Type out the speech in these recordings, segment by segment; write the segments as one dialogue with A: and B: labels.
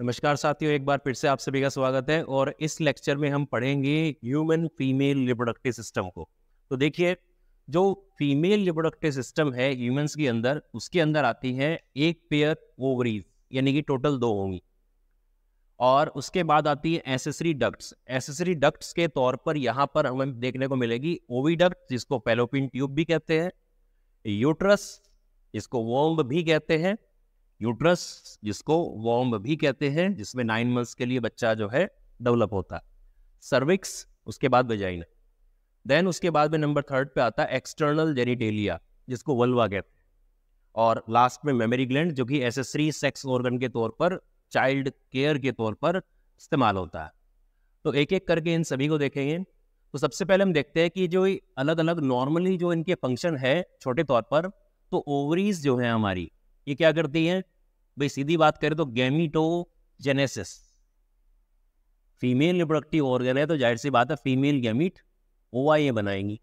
A: नमस्कार साथियों एक बार फिर से आप सभी का स्वागत है और इस लेक्चर में हम पढ़ेंगे ह्यूमन फीमेल रिप्रोडक्टिव सिस्टम को तो देखिए जो फीमेल रिप्रोडक्टिव सिस्टम है ह्यूमंस के अंदर उसके अंदर आती है एक पेयर ओवरीज यानी कि टोटल दो होंगी और उसके बाद आती है एसेसरी डक्ट्स एसेसरी डक्ट्स के तौर पर यहाँ पर हमें देखने को मिलेगी ओवीडक्ट जिसको पेलोपिन ट्यूब भी कहते हैं यूट्रस इसको वोम्ब भी कहते हैं यूट्रस जिसको वॉम्ब भी कहते हैं जिसमें नाइन मंथ्स के लिए बच्चा जो है डेवलप होता है सर्विक्स उसके बाद वेजाइना देन उसके बाद में नंबर थर्ड पे आता है एक्सटर्नल जेनिटेलिया जिसको वल्वा कहते हैं और लास्ट में मेमोरी ग्लैंड जो कि एसेसरी सेक्स ऑर्गन के तौर पर चाइल्ड केयर के तौर पर इस्तेमाल होता है तो एक एक करके इन सभी को देखेंगे तो सबसे पहले हम देखते हैं कि जो अलग अलग नॉर्मली जो इनके फंक्शन है छोटे तौर पर तो ओवरीज जो है हमारी ये क्या करती हैं भाई सीधी बात करें तो गैमिटोजेनेसिस फीमेल रिप्रोडक्टिव ऑर्गन है तो जाहिर सी बात है फीमेल गैमिट ओवा ये बनाएंगी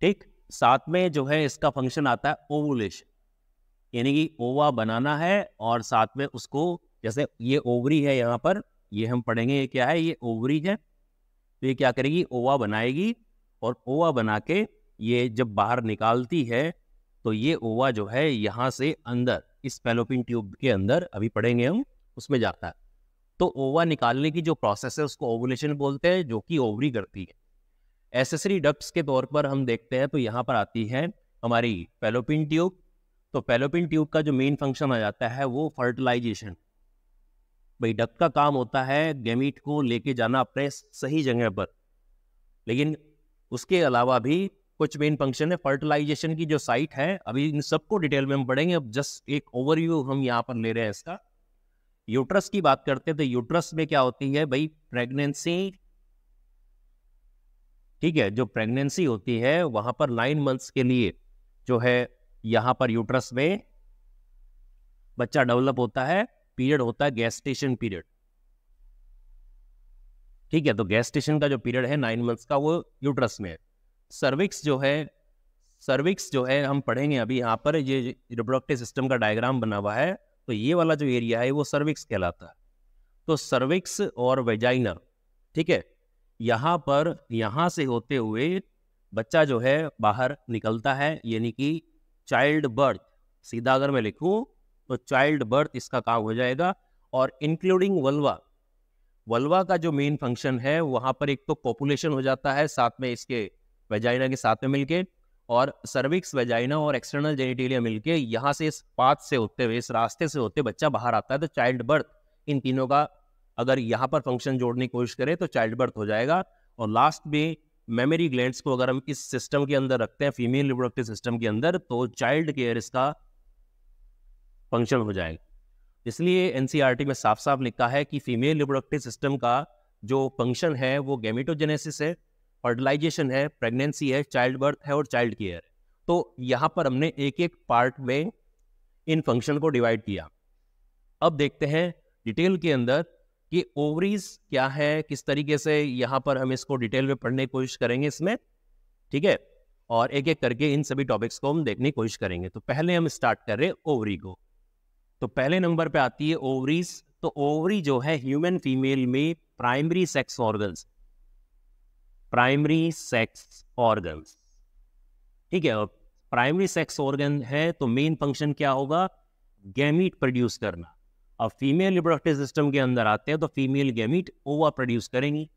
A: ठीक साथ में जो है इसका फंक्शन आता है ओवुलेशन यानी कि ओवा बनाना है और साथ में उसको जैसे ये ओवरी है यहाँ पर ये हम पढ़ेंगे ये क्या है ये ओवरी है तो ये क्या करेगी ओवा बनाएगी और ओवा बना के ये जब बाहर निकालती है तो ये ओवा जो है यहाँ से अंदर इस फेलोपिन ट्यूब के अंदर अभी पढ़ेंगे हम उसमें जाता है तो ओवा निकालने की जो प्रोसेस है उसको ओवुलेशन बोलते हैं जो कि ओवरी करती है एसेसरी डक्ट्स के तौर पर हम देखते हैं तो यहाँ पर आती है हमारी फेलोपिन ट्यूब तो फेलोपिन ट्यूब का जो मेन फंक्शन आ जाता है वो फर्टिलाइजेशन भाई डक का काम होता है गेमिट को लेके जाना अपने सही जगह पर लेकिन उसके अलावा भी कुछ मेन फंक्शन है फर्टिलाइजेशन की जो साइट है अभी इन सबको डिटेल में हम पढ़ेंगे अब जस्ट एक ओवरव्यू हम यहाँ पर ले रहे हैं इसका यूट्रस की बात करते हैं तो यूट्रस में क्या होती है भाई प्रेगनेंसी ठीक है जो प्रेगनेंसी होती है वहां पर नाइन मंथ्स के लिए जो है यहाँ पर यूट्रस में बच्चा डेवलप होता है पीरियड होता है गैस्टेशन पीरियड ठीक है तो गैस्टेशन का जो पीरियड है नाइन मंथ्स का वो यूट्रस में है सर्विक्स जो है सर्विक्स जो है हम पढ़ेंगे अभी यहाँ पर ये रिप्रोडक्टिव सिस्टम का डायग्राम बना हुआ है तो ये वाला जो एरिया है वो सर्विक्स कहलाता है तो सर्विक्स और वेजाइना ठीक है यहाँ पर यहाँ से होते हुए बच्चा जो है बाहर निकलता है यानी कि चाइल्ड बर्थ सीधा अगर मैं लिखूँ तो चाइल्ड बर्थ इसका काम हो जाएगा और इंक्लूडिंग वल्वा वल्वा का जो मेन फंक्शन है वहाँ पर एक तो पॉपुलेशन हो जाता है साथ में इसके वेजाइना के साथ में मिलके और सर्विक्स वेजाइना और एक्सटर्नल जेनिटेलिया मिलके यहाँ से इस पाथ से होते हुए इस रास्ते से होते बच्चा बाहर आता है तो चाइल्ड बर्थ इन तीनों का अगर यहाँ पर फंक्शन जोड़ने की कोशिश करें तो चाइल्ड बर्थ हो जाएगा और लास्ट में मेमोरी ग्लैंड्स को अगर हम इस सिस्टम के अंदर रखते हैं फीमेल रिप्रोडक्टिव सिस्टम के अंदर तो चाइल्ड केयर इसका फंक्शन हो जाएगा इसलिए एनसीईआरटी e में साफ साफ लिखा है कि फीमेल रिप्रोडक्टिव सिस्टम का जो फंक्शन है वो गेमिटोजेनेसिस है फर्टिलाइजेशन है प्रेगनेंसी है चाइल्ड बर्थ है और चाइल्ड केयर है तो यहाँ पर हमने एक एक पार्ट में इन फंक्शन को डिवाइड किया अब देखते हैं डिटेल के अंदर कि ओवरीज क्या है किस तरीके से यहाँ पर हम इसको डिटेल में पढ़ने की कोशिश करेंगे इसमें ठीक है और एक एक करके इन सभी टॉपिक्स को हम देखने की कोशिश करेंगे तो पहले हम स्टार्ट कर रहे हैं ओवरी को तो पहले नंबर पे आती है ओवरीज तो ओवरी जो है ह्यूमन फीमेल में primary sex organs primary sex organ ठीक है प्राइमरी सेक्स ऑर्गन है तो मेन फंक्शन क्या होगा गैमिट प्रोड्यूस करना अब फीमेल रिप्रोडक्टिव सिस्टम के अंदर आते हैं तो फीमेल गैमिट ओवा प्रोड्यूस करेंगी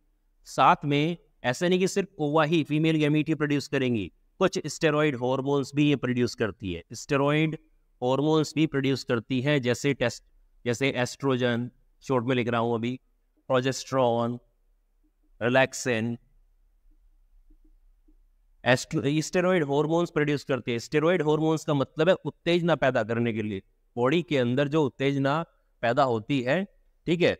A: साथ में ऐसे नहीं कि सिर्फ ओवा ही फीमेल गैमिट ही प्रोड्यूस करेंगी कुछ स्टेरॉइड हॉर्मोन्स भी ये प्रोड्यूस करती है स्टेरॉइड हॉर्मोन्स भी प्रोड्यूस करती है जैसे टेस्ट जैसे एस्ट्रोजन शॉर्ट में लिख रहा हूँ अभी progesterone relaxin steroid hormones produce करती है स्टेरॉइड हॉर्मोन्स का मतलब है उत्तेजना पैदा करने के लिए बॉडी के अंदर जो उत्तेजना पैदा होती है ठीक है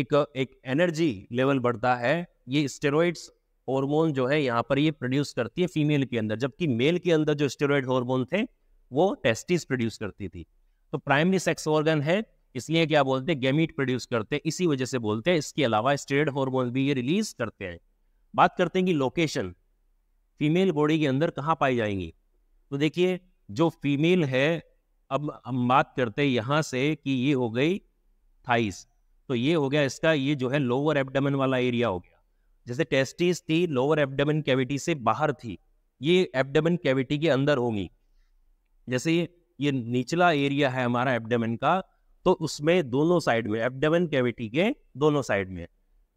A: एक एक एनर्जी लेवल बढ़ता है ये स्टेरॉइड्स हॉर्मोन जो है यहाँ पर ये प्रोड्यूस करती है फीमेल के अंदर जबकि मेल के अंदर जो स्टेरॉइड हॉर्मोन थे वो टेस्टिस प्रोड्यूस करती थी तो प्राइमरी सेक्स ऑर्गन है इसलिए क्या बोलते हैं गेमिट प्रोड्यूस करते हैं इसी वजह से बोलते हैं इसके अलावा स्टेरॉइड हॉर्मोन भी ये रिलीज करते हैं बात करते हैं कि लोकेशन फीमेल बॉडी के अंदर कहाँ पाई जाएंगी तो देखिए जो फीमेल है अब हम बात करते हैं यहाँ से कि ये हो गई थाइस तो ये हो गया इसका ये जो है लोअर एबडमन वाला एरिया हो गया जैसे टेस्टिस थी लोअर एबडमन कैविटी से बाहर थी ये एबडमन कैविटी के अंदर होगी जैसे ये निचला एरिया है हमारा एबडमन का तो उसमें दोनों साइड में एबडमन कैविटी के दोनों साइड में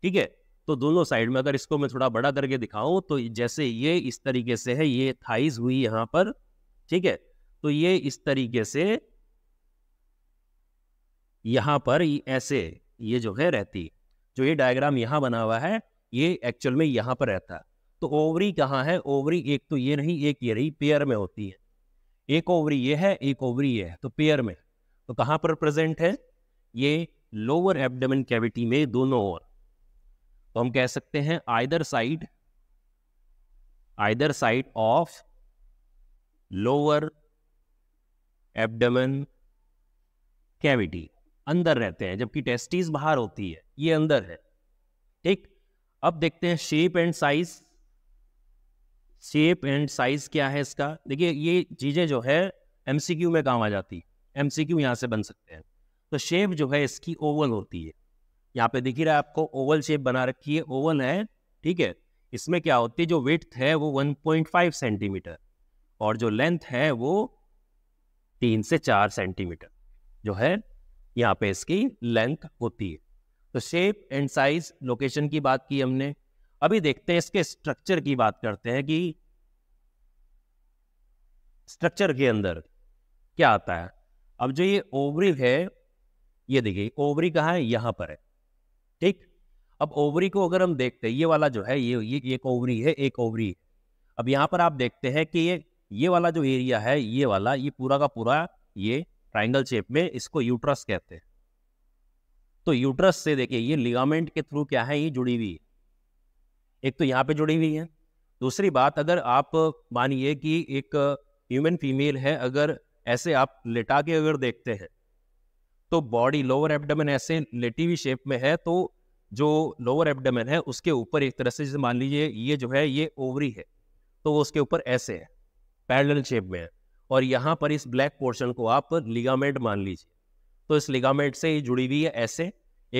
A: ठीक है तो दोनों साइड में अगर इसको मैं थोड़ा बड़ा करके दिखाऊं तो जैसे ये इस तरीके से है ये थाइज हुई यहां पर ठीक है तो ये इस तरीके से यहां पर ऐसे ये जो है रहती जो ये डायग्राम यहां बना हुआ है ये एक्चुअल में यहां पर रहता तो ओवरी कहाँ है ओवरी एक तो ये नहीं एक ये रही पेयर में होती है एक ओवरी ये है एक ओवरी ये है तो पेयर में तो कहां पर प्रेजेंट है ये लोअर एबडमिन कैविटी में दोनों ओर तो हम कह सकते हैं either side either side of lower abdomen cavity अंदर रहते हैं जबकि टेस्टिस बाहर होती है ये अंदर है ठीक अब देखते हैं shape and size shape and size क्या है इसका देखिए ये चीज़ें जो है एमसीक्यू में काम आ जाती है एमसीक्यू यहां से बन सकते हैं तो शेप जो है इसकी ओवल होती है यहाँ पे दिख रहा है आपको ओवल शेप बना रखी है ओवल है ठीक है इसमें क्या होती है जो विथ है वो 1.5 सेंटीमीटर और जो लेंथ है वो तीन से चार सेंटीमीटर जो है यहाँ पे इसकी लेंथ होती है तो शेप एंड साइज लोकेशन की बात की हमने अभी देखते हैं इसके स्ट्रक्चर की बात करते हैं कि स्ट्रक्चर के अंदर क्या आता है अब जो ये ओवरी है ये देखिए ओवरी कहाँ है यहाँ पर है ठीक अब ओवरी को अगर हम देखते हैं ये वाला जो है ये ये एक ओवरी है एक ओवरी है अब यहाँ पर आप देखते हैं कि ये ये वाला जो एरिया है ये वाला ये पूरा का पूरा ये ट्राइंगल शेप में इसको यूट्रस कहते हैं तो यूट्रस से देखिए ये लिगामेंट के थ्रू क्या है ये जुड़ी हुई है एक तो यहाँ पे जुड़ी हुई है दूसरी बात अगर आप मानिए कि एक ह्यूमन फीमेल है अगर ऐसे आप लेटा के अगर देखते हैं तो बॉडी लोअर एब्डोमेन ऐसे लेटी हुई शेप में है तो जो लोअर एब्डोमेन है उसके ऊपर एक तरह से जैसे मान लीजिए ये जो है ये ओवरी है तो वो उसके ऊपर ऐसे है पैरल शेप में है और यहाँ पर इस ब्लैक पोर्शन को आप लिगामेंट मान लीजिए तो इस लिगामेंट से ये जुड़ी हुई है ऐसे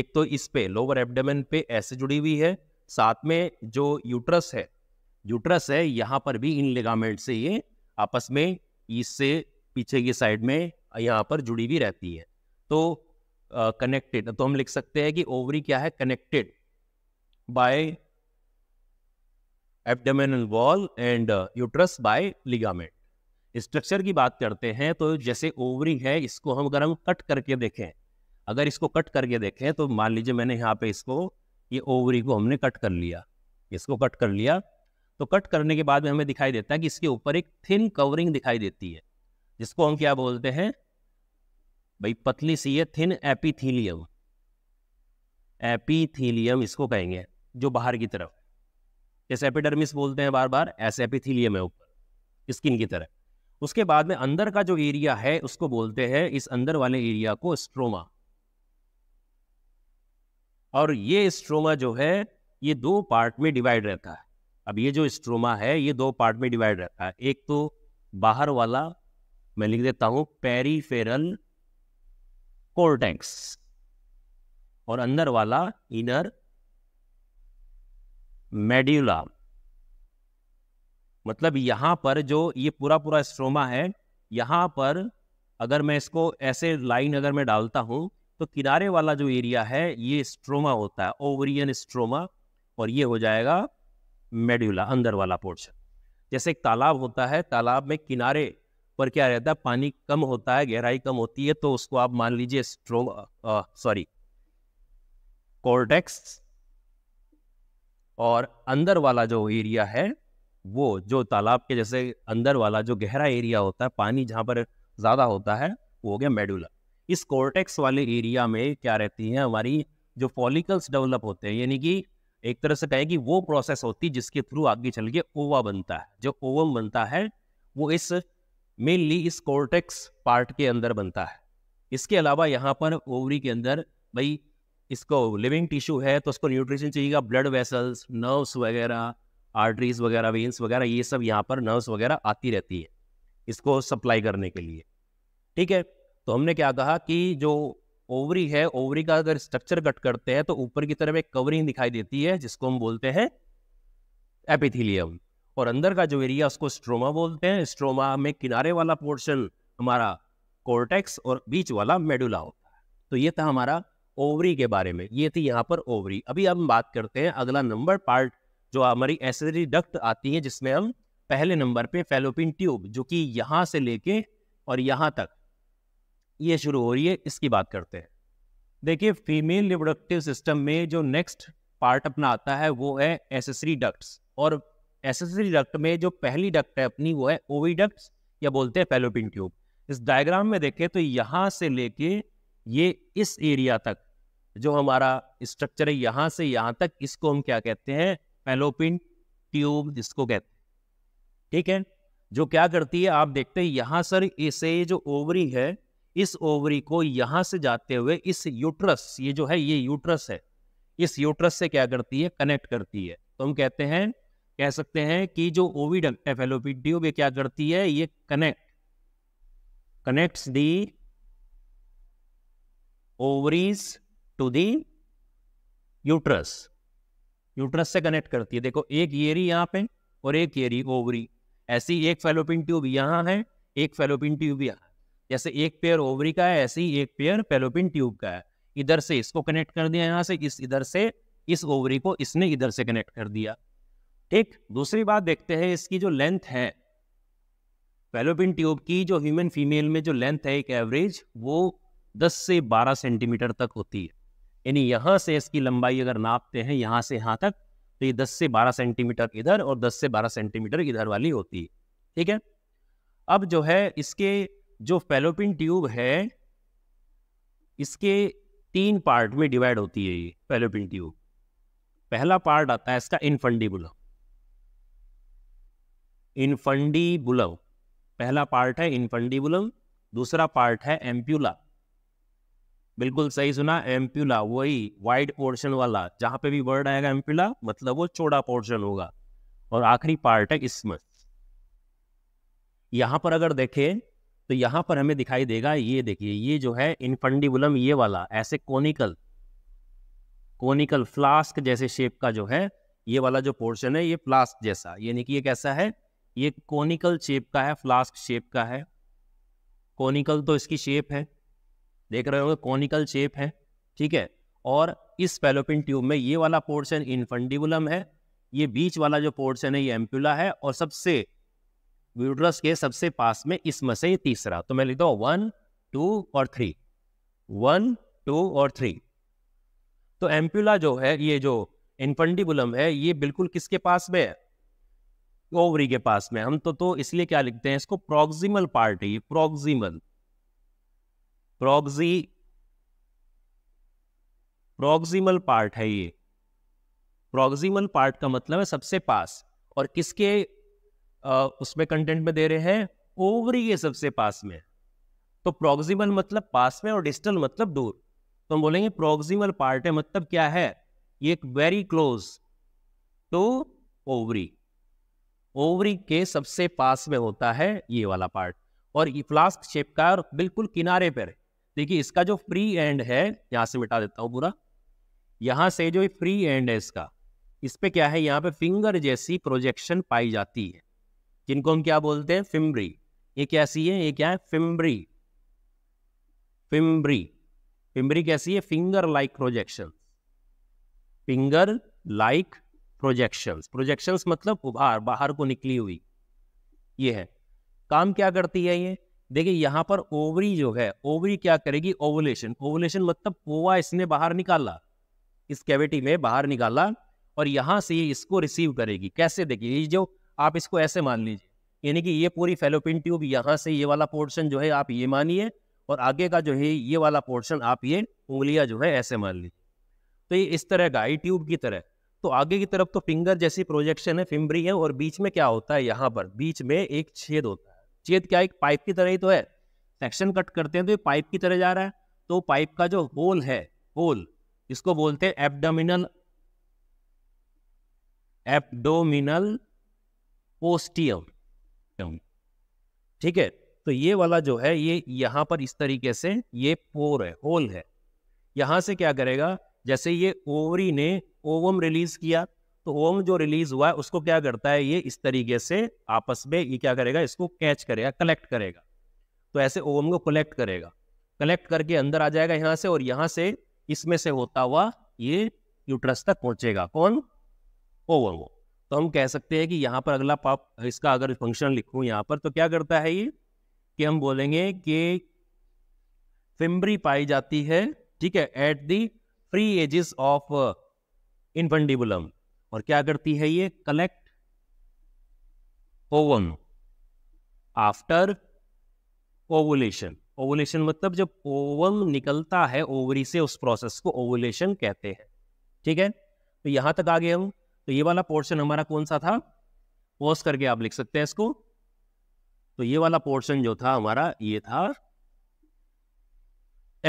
A: एक तो इस पे लोअर एब्डोमेन पे ऐसे जुड़ी हुई है साथ में जो यूट्रस है यूट्रस है यहाँ पर भी इन लिगामेंट से ये आपस में इससे पीछे की साइड में यहाँ पर जुड़ी हुई रहती है तो कनेक्टेड तो हम लिख सकते हैं कि ओवरी क्या है connected by abdominal wall and uterus by ligament structure की बात करते हैं तो जैसे ओवरी है इसको हम अगर हम कट करके देखें अगर इसको कट करके देखें तो मान लीजिए मैंने यहाँ पे इसको ये ओवरी को हमने कट कर लिया इसको कट कर लिया तो कट करने के बाद में हमें दिखाई देता है कि इसके ऊपर एक थिन कवरिंग दिखाई देती है जिसको हम क्या बोलते हैं भाई पतली सी है थिन एपीथीलियम एपीथीलियम इसको कहेंगे जो बाहर की तरफ जैसे एपिडर्मिस बोलते हैं बार बार ऐसे एपिथीलियम है ऊपर स्किन की तरह उसके बाद में अंदर का जो एरिया है उसको बोलते हैं इस अंदर वाले एरिया को स्ट्रोमा और ये स्ट्रोमा जो है ये दो पार्ट में डिवाइड रहता है अब ये जो स्ट्रोमा है ये दो पार्ट में डिवाइड रहता है एक तो बाहर वाला मैं लिख देता हूं पेरीफेरल कोर्टेक्स और अंदर वाला इनर मेड्यूला मतलब यहां पर जो ये पूरा पूरा स्ट्रोमा है यहां पर अगर मैं इसको ऐसे लाइन अगर मैं डालता हूं तो किनारे वाला जो एरिया है ये स्ट्रोमा होता है ओवरियन स्ट्रोमा और ये हो जाएगा मेड्यूला अंदर वाला पोर्शन जैसे एक तालाब होता है तालाब में किनारे पर क्या रहता है पानी कम होता है गहराई कम होती है तो उसको आप मान लीजिए स्ट्रोम सॉरी कोर्टेक्स और अंदर वाला जो एरिया है वो जो तालाब के जैसे अंदर वाला जो गहरा एरिया होता है पानी जहाँ पर ज़्यादा होता है वो हो गया मेडुला इस कोर्टेक्स वाले एरिया में क्या रहती है हमारी जो फॉलिकल्स डेवलप होते हैं यानी कि एक तरह से कहें कि वो प्रोसेस होती है जिसके थ्रू आगे चल के ओवा बनता है जो ओवम बनता है वो इस मेनली इस कोर्टेक्स पार्ट के अंदर बनता है इसके अलावा यहाँ पर ओवरी के अंदर भाई इसको लिविंग टिश्यू है तो उसको न्यूट्रिशन चाहिएगा ब्लड वेसल्स नर्व्स वगैरह आर्टरीज वगैरह वेन्स वगैरह ये सब यहाँ पर नर्व्स वगैरह आती रहती है इसको सप्लाई करने के लिए ठीक है तो हमने क्या कहा कि जो ओवरी है ओवरी का अगर स्ट्रक्चर कट करते हैं तो ऊपर की तरफ एक कवरिंग दिखाई देती है जिसको हम बोलते हैं एपिथिलियम और अंदर का जो एरिया उसको स्ट्रोमा बोलते हैं स्ट्रोमा में किनारे वाला पोर्शन हमारा कोर्टेक्स और बीच वाला मेडुला होता है तो ये था हमारा ओवरी के बारे में ये थी यहाँ पर ओवरी अभी हम बात करते हैं अगला नंबर पार्ट जो हमारी एसेसरी डक्ट आती है जिसमें हम पहले नंबर पे फेलोपिन ट्यूब जो कि यहाँ से लेके और यहाँ तक ये शुरू हो रही है इसकी बात करते हैं देखिए फीमेल रिप्रोडक्टिव सिस्टम में जो नेक्स्ट पार्ट अपना आता है वो है एसेसरी डक्ट्स और एसेसरी डक्ट में जो पहली डक्ट है अपनी वो है ओविडक्ट या बोलते हैं पेलोपिन ट्यूब इस डायग्राम में देखें तो यहाँ से लेके ये इस एरिया तक जो हमारा स्ट्रक्चर है यहाँ से यहाँ तक इसको हम क्या कहते हैं पेलोपिन ट्यूब जिसको कहते हैं ठीक है जो क्या करती है आप देखते हैं यहाँ सर इसे जो ओवरी है इस ओवरी को यहाँ से जाते हुए इस यूट्रस ये जो है ये यूट्रस है इस यूट्रस से क्या करती है कनेक्ट करती है तो हम कहते हैं कह सकते हैं कि जो ओविड एफ एल ये क्या करती है ये connect connects the ovaries to the uterus uterus से कनेक्ट करती है देखो एक येरी यहाँ पे और एक येरी ओवरी ऐसी एक फेलोपिन ट्यूब यहाँ है एक फेलोपिन ट्यूब यहाँ जैसे एक पेयर ओवरी का है ऐसे ही एक पेयर फेलोपिन ट्यूब का है इधर से इसको कनेक्ट कर दिया यहाँ से इस इधर से इस ओवरी को इसने इधर से कनेक्ट कर दिया एक दूसरी बात देखते हैं इसकी जो लेंथ है फेलोपिन ट्यूब की जो ह्यूमन फीमेल में जो लेंथ है एक एवरेज वो 10 से 12 सेंटीमीटर तक होती है यानी यहाँ से इसकी लंबाई अगर नापते हैं यहाँ से यहाँ तक तो ये 10 से 12 सेंटीमीटर इधर और 10 से 12 सेंटीमीटर इधर वाली होती है ठीक है अब जो है इसके जो फेलोपिन ट्यूब है इसके तीन पार्ट में डिवाइड होती है ये फेलोपिन ट्यूब पहला पार्ट आता है इसका इनफंडिबुलम इनफंडीबुलम पहला पार्ट है इनफंडीबुलम दूसरा पार्ट है एम्प्यूला बिल्कुल सही सुना एम्प्यूला वही वाइड पोर्शन वाला जहां पे भी वर्ड आएगा एम्प्यूला मतलब वो चौड़ा पोर्शन होगा और आखिरी पार्ट है इसमस यहां पर अगर देखें तो यहां पर हमें दिखाई देगा ये देखिए ये जो है इनफंडीबुलम ये वाला ऐसे कोनिकल कोनिकल फ्लास्क जैसे शेप का जो है ये वाला जो पोर्शन है ये फ्लास्क जैसा यानी कि ये कैसा है ये कॉनिकल शेप का है फ्लास्क शेप का है कॉनिकल तो इसकी शेप है देख रहे होंगे कॉनिकल शेप है ठीक है और इस फेलोपिन ट्यूब में ये वाला पोर्शन इनफंडिबुलम है ये बीच वाला जो पोर्शन है ये एम्प्यूला है और सबसे व्यूड्रस के सबसे पास में इसमें से ये तीसरा तो मैं लिखता हूँ वन टू और थ्री वन टू और थ्री तो एम्प्यूला जो है ये जो इनफंडिबुलम है ये बिल्कुल किसके पास में है ओवरी के पास में हम तो तो इसलिए क्या लिखते हैं इसको प्रोक्सिमल पार्ट है ये प्रोक्सिमल प्रोक्सी प्रोक्सिमल पार्ट है ये प्रोक्सिमल पार्ट का मतलब है सबसे पास और किसके आ, उसमें कंटेंट में दे रहे हैं ओवरी के सबसे पास में तो प्रोक्सिमल मतलब पास में और डिस्टल मतलब दूर तो हम बोलेंगे प्रोक्सिमल पार्ट है मतलब क्या है ये एक very close to ovary ovary के सबसे पास में होता है ये वाला पार्ट और ये फ्लास्क शेपकार बिल्कुल किनारे पर है देखिए इसका जो फ्री एंड है यहाँ से मिटा देता हूँ पूरा यहाँ से जो फ्री एंड है इसका इस पे क्या है यहाँ पे फिंगर जैसी प्रोजेक्शन पाई जाती है जिनको हम क्या बोलते हैं फिम्ब्री ये कैसी है ये क्या है फिम्ब्री फिम्ब्री फिम्ब्री कैसी है finger like projection finger like projections projections मतलब उभार बाहर को निकली हुई ये है काम क्या करती है ये देखिए यहाँ पर ओवरी जो है ओवरी क्या करेगी ओवलेशन ओवलेशन मतलब ओवा इसने बाहर निकाला इस कैविटी में बाहर निकाला और यहाँ से ये इसको रिसीव करेगी कैसे देखिए ये जो आप इसको ऐसे मान लीजिए यानी कि ये पूरी फेलोपिन ट्यूब यहाँ से ये वाला पोर्शन जो है आप ये मानिए और आगे का जो है ये वाला पोर्शन आप ये उंगलियाँ जो है ऐसे मान लीजिए तो ये इस तरह का आई ट्यूब की तरह तो आगे की तरफ तो फिंगर जैसी प्रोजेक्शन है फिम्बरी है और बीच में क्या होता है यहाँ पर बीच में एक छेद होता है छेद क्या एक पाइप की तरह ही तो है सेक्शन कट करते हैं तो ये पाइप की तरह जा रहा है तो पाइप का जो होल है होल इसको बोलते हैं एबडोमिनल एबडोमिनल पोस्टियम ठीक है तो ये वाला जो है ये यहां पर इस तरीके से ये पोर है होल है यहां से क्या करेगा जैसे ये ओवरी ने ओवम रिलीज किया तो ओम जो रिलीज हुआ है उसको क्या करता है ये इस तरीके से आपस में ये क्या करेगा इसको कैच करेगा कलेक्ट करेगा तो ऐसे ओम को कलेक्ट करेगा कलेक्ट करके अंदर आ जाएगा यहां से और यहां से इसमें से होता हुआ ये यूट्रस तक पहुंचेगा कौन ओवम तो हम कह सकते हैं कि यहां पर अगला पाप इसका अगर फंक्शन लिखू यहां पर तो क्या करता है ये कि हम बोलेंगे कि फिम्बरी पाई जाती है ठीक है at the free edges of infundibulum और क्या करती है ये collect ovum after ovulation ovulation मतलब जब ओवम निकलता है ओवरी से उस प्रोसेस को ओवुलेशन कहते हैं ठीक है तो यहां तक आ गए हम तो ये वाला पोर्शन हमारा कौन सा था पोस्ट करके आप लिख सकते हैं इसको तो ये वाला पोर्शन जो था हमारा ये था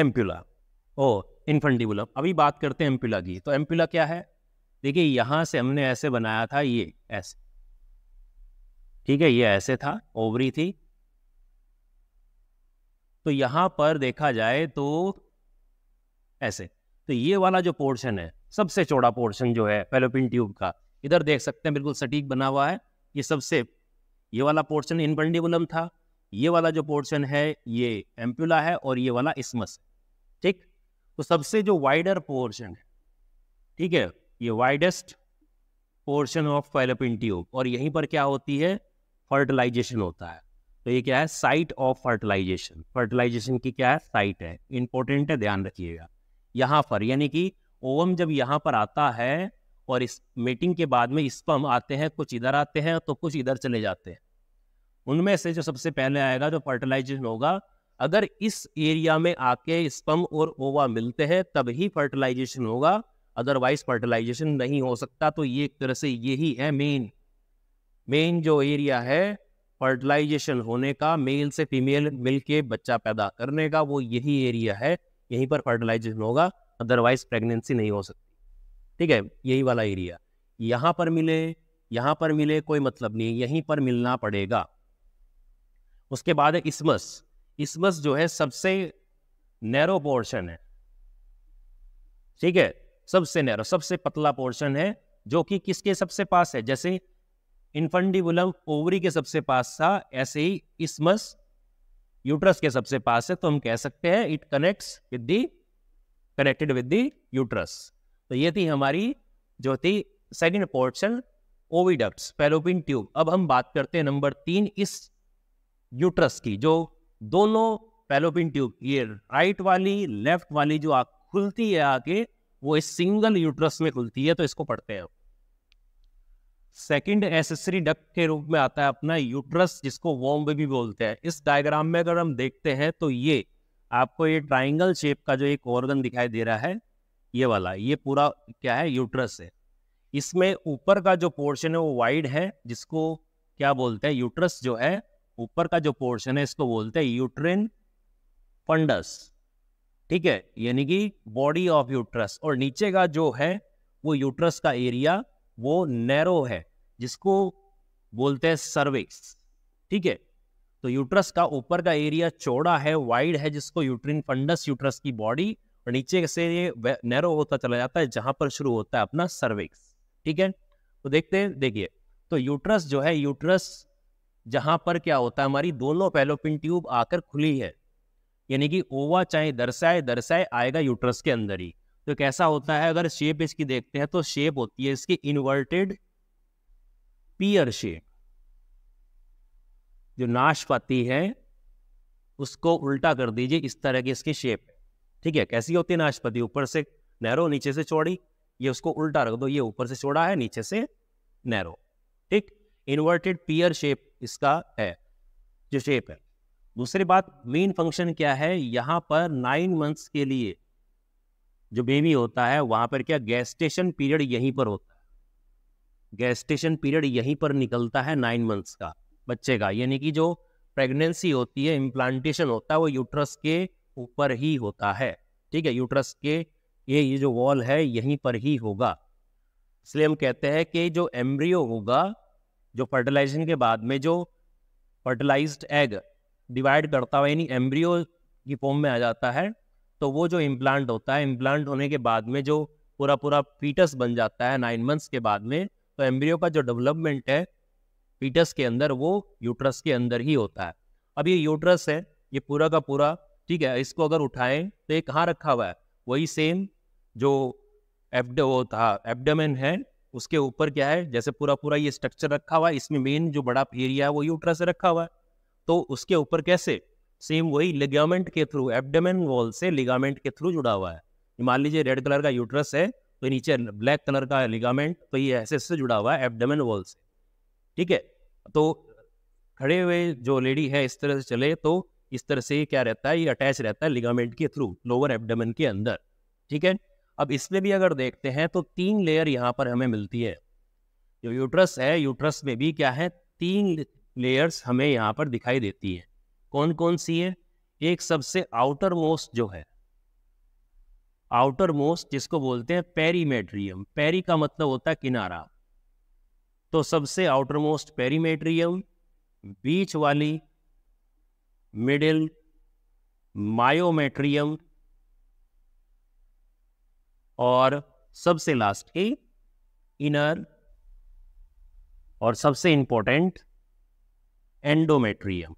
A: एम्प्यूला ओ इन्फेंटिबुलम अभी बात करते हैं एम्प्यूला की तो एम्प्यूला क्या है देखिए यहां से हमने ऐसे बनाया था ये ऐसे ठीक है ये ऐसे था ओवरी थी तो यहां पर देखा जाए तो ऐसे तो ये वाला जो पोर्शन है सबसे चौड़ा पोर्शन जो है फेलोपिन ट्यूब का इधर देख सकते हैं बिल्कुल सटीक बना हुआ है ये सबसे ये वाला पोर्शन इनपेंडिबुलम था ये वाला जो पोर्शन है ये एम्प्यूला है और ये वाला इसमस ठीक तो सबसे जो वाइडर पोर्शन है ठीक है ये widest portion of fallopian tube और यहीं पर क्या होती है फर्टिलाइजेशन होता है तो ये क्या है साइट ऑफ फर्टिलाइजेशन फर्टिलाइजेशन की क्या है साइट है इंपॉर्टेंट है ध्यान रखिएगा यहाँ पर यानी कि ओवम जब यहाँ पर आता है और इस मीटिंग के बाद में स्पम आते हैं कुछ इधर आते हैं तो कुछ इधर चले जाते हैं उनमें से जो सबसे पहले आएगा जो फर्टिलाइजेशन होगा अगर इस एरिया में आके स्पम और ओवा मिलते हैं तब ही फर्टिलाइजेशन होगा अदरवाइज फर्टिलाइजेशन नहीं हो सकता तो ये एक तरह से यही है मेन मेन जो एरिया है फर्टिलाइजेशन होने का मेल से फीमेल मिलके बच्चा पैदा करने का वो यही एरिया है यहीं पर फर्टिलाइजेशन होगा अदरवाइज प्रेगनेंसी नहीं हो सकती ठीक है यही वाला एरिया यहाँ पर मिले यहाँ पर मिले कोई मतलब नहीं यहीं पर मिलना पड़ेगा उसके बाद है इसमस इसमस जो है सबसे नैरो पोर्शन है ठीक है सबसे नैरो सबसे पतला पोर्शन है जो कि किसके सबसे पास है जैसे इन्फंडिबुलम ओवरी के सबसे पास था ऐसे ही इसमस यूट्रस के सबसे पास है तो हम कह सकते हैं it connects with the connected with the uterus तो ये थी हमारी जो थी second portion oviducts fallopian tube अब हम बात करते हैं नंबर तीन इस यूट्रस की जो दोनों पेलोपिन ट्यूब ये राइट वाली लेफ्ट वाली जो आ खुलती है आके वो इस सिंगल यूट्रस में खुलती है तो इसको पढ़ते हैं सेकेंड एसेसरी डक के रूप में आता है अपना यूट्रस जिसको वॉम्ब भी बोलते हैं इस डायग्राम में अगर हम देखते हैं तो ये आपको ये ट्राइंगल शेप का जो एक ऑर्गन दिखाई दे रहा है ये वाला ये पूरा क्या है यूट्रस है इसमें ऊपर का जो पोर्शन है वो वाइड है जिसको क्या बोलते हैं यूट्रस जो है ऊपर का जो पोर्शन है इसको बोलते हैं यूट्रेन फंडस ठीक है यानी कि बॉडी ऑफ यूट्रस और नीचे का जो है वो यूट्रस का एरिया वो नैरो है जिसको बोलते हैं सर्विक्स ठीक है तो यूट्रस का ऊपर का एरिया चौड़ा है वाइड है जिसको यूट्रिन फंडस यूट्रस की बॉडी और नीचे से ये नैरो होता चला जाता है जहां पर शुरू होता है अपना सर्विक्स ठीक है तो देखते हैं देखिए तो यूट्रस जो है यूट्रस जहां पर क्या होता है हमारी दोनों पेलोपिन ट्यूब आकर खुली है यानी कि ओवा चाहे दर्शाए दर्शाए आएगा यूट्रस के अंदर ही तो कैसा होता है अगर शेप इसकी देखते हैं तो शेप होती है इसकी इन्वर्टेड पियर शेप जो नाशपाती है उसको उल्टा कर दीजिए इस तरह की इसकी शेप ठीक है कैसी होती है नाशपाती ऊपर से नैरो नीचे से चौड़ी ये उसको उल्टा रख दो ये ऊपर से चौड़ा है नीचे से नैरो ठीक इन्वर्टेड पियर शेप इसका है जो शेप है दूसरी बात मेन फंक्शन क्या है यहाँ पर नाइन मंथ्स के लिए जो बेबी होता है वहाँ पर क्या गैस्टेशन पीरियड यहीं पर होता है गैस्टेशन पीरियड यहीं पर निकलता है नाइन मंथ्स का बच्चे का यानी कि जो प्रेगनेंसी होती है इम्प्लांटेशन होता है वो यूट्रस के ऊपर ही होता है ठीक है यूट्रस के ये ये जो वॉल है यहीं पर ही होगा इसलिए हम कहते हैं कि जो एम्ब्रियो होगा जो फर्टिलाइजेशन के बाद में जो फर्टिलाइज्ड एग डिवाइड करता हुआ यानी एम्ब्रियो की फॉर्म में आ जाता है तो वो जो इम्प्लांट होता है इम्प्लांट होने के बाद में जो पूरा पूरा फीटस बन जाता है नाइन मंथ्स के बाद में तो एम्ब्रियो का जो डेवलपमेंट है फीटस के अंदर वो यूट्रस के अंदर ही होता है अब ये यूट्रस है ये पूरा का पूरा ठीक है इसको अगर उठाएं तो ये कहाँ रखा हुआ है वही सेम जो एब्ड वो था एब्डोमेन है उसके ऊपर क्या है जैसे पूरा पूरा ये स्ट्रक्चर रखा हुआ है इसमें मेन जो बड़ा एरिया है वो यूट्रस रखा हुआ है तो उसके ऊपर कैसे सेम वही लिगामेंट के थ्रू एबडमेन वॉल से लिगामेंट के थ्रू जुड़ा हुआ है मान लीजिए रेड कलर का यूट्रस है तो नीचे ब्लैक कलर का लिगामेंट तो ये ऐसे से जुड़ा हुआ है एबडमेन वॉल से ठीक है तो खड़े हुए जो लेडी है इस तरह से चले तो इस तरह से क्या रहता है ये अटैच रहता है लिगामेंट के थ्रू लोअर एबडमेन के अंदर ठीक है अब इसमें भी अगर देखते हैं तो तीन लेयर यहाँ पर हमें मिलती है जो यूट्रस है यूट्रस में भी क्या है तीन लेयर्स हमें यहाँ पर दिखाई देती है कौन कौन सी है एक सबसे आउटर मोस्ट जो है आउटर मोस्ट जिसको बोलते हैं पेरीमेट्रियम पेरी का मतलब होता है किनारा तो सबसे आउटर मोस्ट पेरीमेट्रियम बीच वाली मिडिल मायोमेट्रियम और सबसे लास्ट की इनर और सबसे इंपॉर्टेंट एंडोमेट्रियम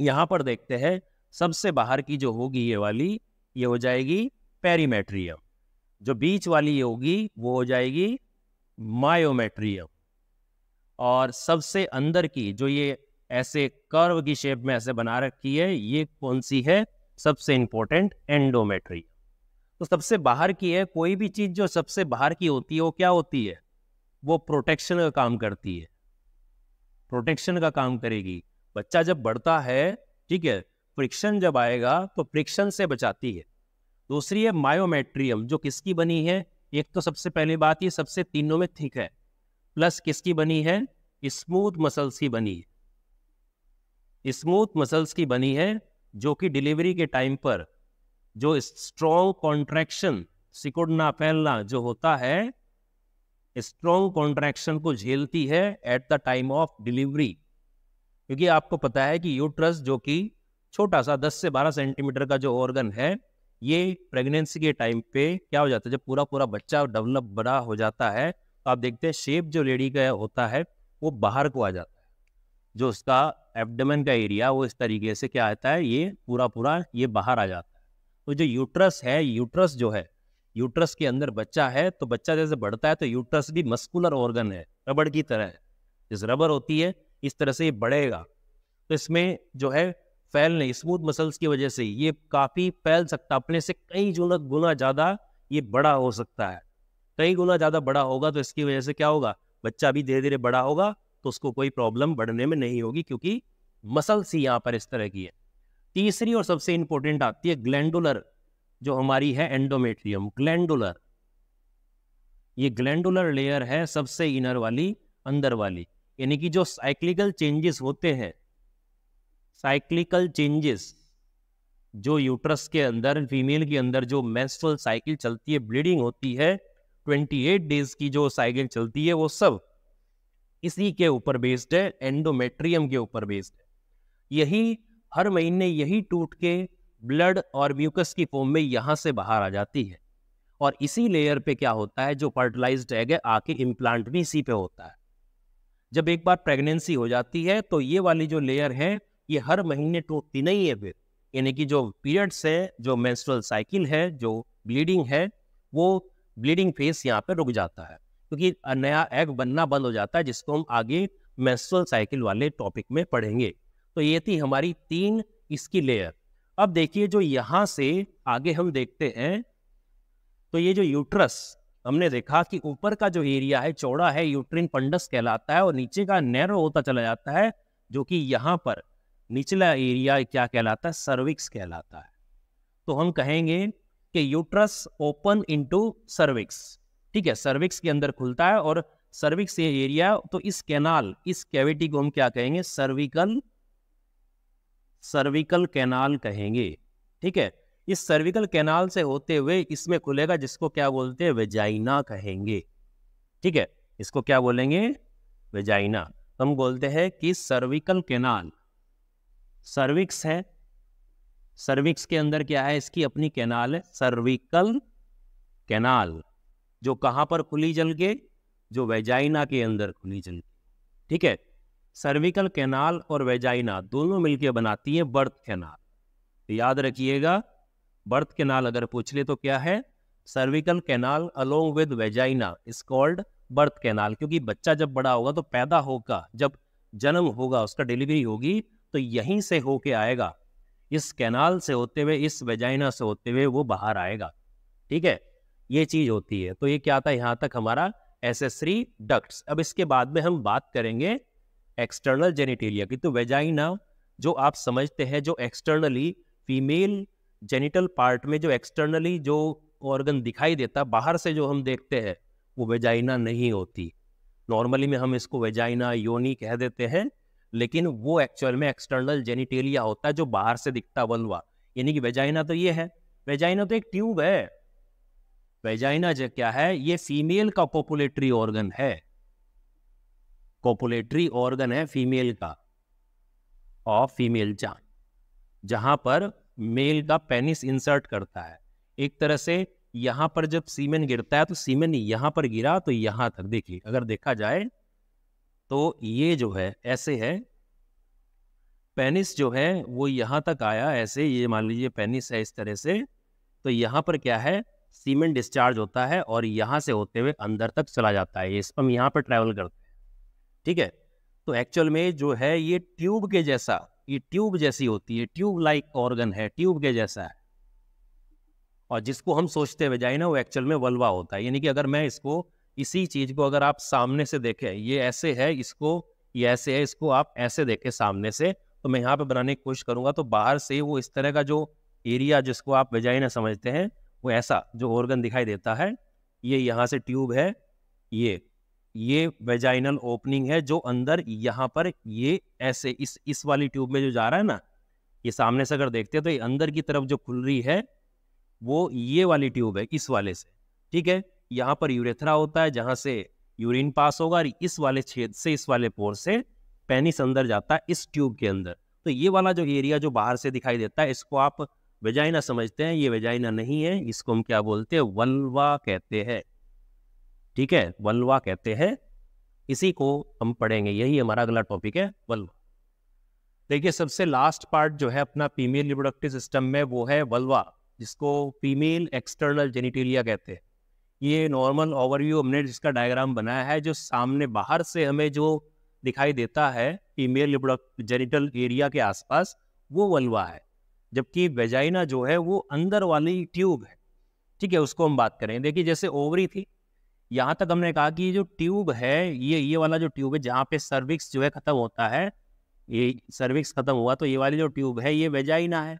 A: यहां पर देखते हैं सबसे बाहर की जो होगी ये वाली ये हो जाएगी पेरीमेट्रियम जो बीच वाली ये होगी वो हो जाएगी मायोमेट्रियम और सबसे अंदर की जो ये ऐसे कर्व की शेप में ऐसे बना रखी है ये कौन सी है सबसे इंपॉर्टेंट एंडोमेट्री तो सबसे बाहर की है कोई भी चीज जो सबसे बाहर की होती है वो क्या होती है वो प्रोटेक्शन का काम करती है प्रोटेक्शन का काम करेगी बच्चा जब बढ़ता है ठीक है फ्रिक्शन जब आएगा तो फ्रिक्शन से बचाती है दूसरी है मायोमेट्रियम जो किसकी बनी है एक तो सबसे पहली बात ये सबसे तीनों में थिक है प्लस किसकी बनी है स्मूथ मसल्स की बनी है स्मूथ मसल्स की बनी है जो कि डिलीवरी के टाइम पर जो स्ट्रॉन्ग कॉन्ट्रैक्शन सिकुड़ना फैलना जो होता है स्ट्रॉन्ग कॉन्ट्रैक्शन को झेलती है at the time of delivery क्योंकि आपको पता है कि यूट्रस जो कि छोटा सा 10 से 12 सेंटीमीटर का जो ऑर्गन है ये प्रेगनेंसी के टाइम पे क्या हो जाता है जब पूरा पूरा बच्चा डेवलप बड़ा हो जाता है तो आप देखते हैं शेप जो लेडी का होता है वो बाहर को आ जाता है जो उसका एबडमन का एरिया वो इस तरीके से क्या आता है ये पूरा पूरा ये बाहर आ जाता है तो जो यूट्रस है यूट्रस जो है यूट्रस के अंदर बच्चा है तो बच्चा जैसे बढ़ता है तो यूट्रस भी मस्कुलर ऑर्गन है रबड़ की तरह जिस जैसे रबड़ होती है इस तरह से ये बढ़ेगा तो इसमें जो है फैलने स्मूथ मसल्स की वजह से ये काफ़ी फैल सकता है अपने से कई गुना गुना ज़्यादा ये बड़ा हो सकता है कई गुना ज़्यादा बड़ा होगा तो इसकी वजह से क्या होगा बच्चा भी धीरे धीरे बड़ा होगा तो उसको कोई प्रॉब्लम बढ़ने में नहीं होगी क्योंकि मसल्स ही यहाँ पर इस तरह की है तीसरी और सबसे इंपॉर्टेंट आती है ग्लैंडुलर जो हमारी है एंडोमेट्रियम ग्लैंडुलर ये ग्लैंडुलर लेयर है सबसे इनर वाली अंदर वाली यानी कि जो साइक्लिकल चेंजेस होते हैं साइक्लिकल चेंजेस जो यूट्रस के अंदर फीमेल के अंदर जो मेंस्ट्रुअल साइकिल चलती है ब्लीडिंग होती है 28 डेज की जो साइकिल चलती है वो सब इसी के ऊपर बेस्ड है एंडोमेट्रियम के ऊपर बेस्ड है यही हर महीने यही टूट के ब्लड और म्यूकस की फॉर्म में यहाँ से बाहर आ जाती है और इसी लेयर पे क्या होता है जो फर्टिलाइज एग है आके इम्प्लांट भी इसी पे होता है जब एक बार प्रेगनेंसी हो जाती है तो ये वाली जो लेयर है ये हर महीने टूटती नहीं है फिर यानी कि जो पीरियड्स है जो मेंस्ट्रुअल साइकिल है जो ब्लीडिंग है वो ब्लीडिंग फेस यहाँ पे रुक जाता है क्योंकि नया एग बनना बंद हो जाता है जिसको हम आगे मेंस्ट्रुअल साइकिल वाले टॉपिक में पढ़ेंगे तो ये थी हमारी तीन इसकी लेयर अब देखिए जो यहाँ से आगे हम देखते हैं तो ये जो यूट्रस हमने देखा कि ऊपर का जो एरिया है चौड़ा है यूट्रिन पंडस कहलाता है और नीचे का नैरो होता चला जाता है जो कि यहाँ पर निचला एरिया क्या कहलाता है सर्विक्स कहलाता है तो हम कहेंगे कि यूट्रस ओपन इनटू सर्विक्स ठीक है सर्विक्स के अंदर खुलता है और सर्विक्स ये एरिया तो इस कैनाल इस कैविटी को हम क्या कहेंगे सर्विकल सर्विकल कैनाल कहेंगे ठीक है इस सर्विकल कैनाल से होते हुए इसमें खुलेगा जिसको क्या बोलते हैं वेजाइना कहेंगे ठीक है इसको क्या बोलेंगे वेजाइना तो हम बोलते हैं कि सर्विकल कैनाल सर्विक्स है सर्विक्स के अंदर क्या है इसकी अपनी कैनाल है सर्विकल कैनाल जो कहां पर खुली जल के जो वेजाइना के अंदर खुली जल के ठीक है सर्विकल कैनाल और वेजाइना दोनों मिलकर बनाती है बर्थ कैनाल तो याद रखिएगा बर्थ कैनाल अगर पूछ ले तो क्या है cervical canal along with vagina is called birth canal क्योंकि बच्चा जब बड़ा होगा तो पैदा होगा जब जन्म होगा उसका डिलीवरी होगी तो यहीं से होके आएगा इस कैनाल से होते हुए इस वेजाइना से होते हुए वो बाहर आएगा ठीक है ये चीज होती है तो ये क्या आता है यहाँ तक हमारा एसेसरी डक्ट्स अब इसके बाद में हम बात करेंगे एक्सटर्नल जेनिटेलिया की तो वेजाइना जो आप समझते हैं जो एक्सटर्नली फीमेल जेनिटल पार्ट में जो एक्सटर्नली जो ऑर्गन दिखाई देता बाहर से जो हम देखते हैं वो वेजाइना नहीं होती नॉर्मली में हम इसको वेजाइना योनी कह देते हैं लेकिन वो एक्चुअल में एक्सटर्नल जेनिटेलिया होता है जो बाहर से दिखता वल्वा यानी कि वेजाइना तो ये है वेजाइना तो एक ट्यूब है वेजाइना जो क्या है ये फीमेल का पॉपुलेटरी ऑर्गन है कोपुलेटरी ऑर्गन है फीमेल का ऑफ फीमेल जान जहां पर मेल का पेनिस इंसर्ट करता है एक तरह से यहां पर जब सीमेन गिरता है तो सीमेन यहां पर गिरा तो यहां तक देखिए अगर देखा जाए तो ये जो है ऐसे है पेनिस जो है वो यहां तक आया ऐसे ये मान लीजिए पेनिस है इस तरह से तो यहां पर क्या है सीमेंट डिस्चार्ज होता है और यहां से होते हुए अंदर तक चला जाता है ये स्पम यहां पर ट्रैवल करते हैं ठीक है तो एक्चुअल में जो है ये ट्यूब के जैसा ये ट्यूब जैसी होती है ट्यूब लाइक ऑर्गन है ट्यूब के जैसा है और जिसको हम सोचते हुए जाए ना वो एक्चुअल में वलवा होता है यानी कि अगर मैं इसको इसी चीज को अगर आप सामने से देखें ये ऐसे है इसको ये ऐसे है इसको आप ऐसे देखें सामने से तो मैं यहाँ पे बनाने की कोशिश करूंगा तो बाहर से वो इस तरह का जो एरिया जिसको आप वेजाइना समझते हैं वो ऐसा जो ऑर्गन दिखाई देता है ये यहाँ से ट्यूब है ये ये वेजाइनल ओपनिंग है जो अंदर यहाँ पर ये ऐसे इस इस वाली ट्यूब में जो जा रहा है ना ये सामने से अगर देखते हैं तो ये अंदर की तरफ जो खुल रही है वो ये वाली ट्यूब है इस वाले से ठीक है यहाँ पर यूरेथ्रा होता है जहाँ से यूरिन पास होगा और इस वाले छेद से इस वाले पोर से पेनिस अंदर जाता है इस ट्यूब के अंदर तो ये वाला जो एरिया जो बाहर से दिखाई देता है इसको आप वेजाइना समझते हैं ये वेजाइना नहीं है इसको हम क्या बोलते हैं वल्वा कहते हैं ठीक है वल्वा कहते हैं इसी को हम पढ़ेंगे यही हमारा अगला टॉपिक है वल्वा देखिए सबसे लास्ट पार्ट जो है अपना फीमेल रिप्रोडक्टिव सिस्टम में वो है वल्वा जिसको फीमेल एक्सटर्नल जेनिटेरिया कहते हैं ये नॉर्मल ओवरव्यू हमने जिसका डायग्राम बनाया है जो सामने बाहर से हमें जो दिखाई देता है फीमेल रिप्रोडक्ट जेनिटल एरिया के आसपास वो वल्वा है जबकि वेजाइना जो है वो अंदर वाली ट्यूब है ठीक है उसको हम बात करें देखिए जैसे ओवरी थी यहाँ तक हमने कहा कि ये जो ट्यूब है ये ये वाला जो ट्यूब है जहाँ पे सर्विक्स जो है खत्म होता है ये सर्विक्स खत्म हुआ तो ये वाली जो ट्यूब है ये वेजाइना है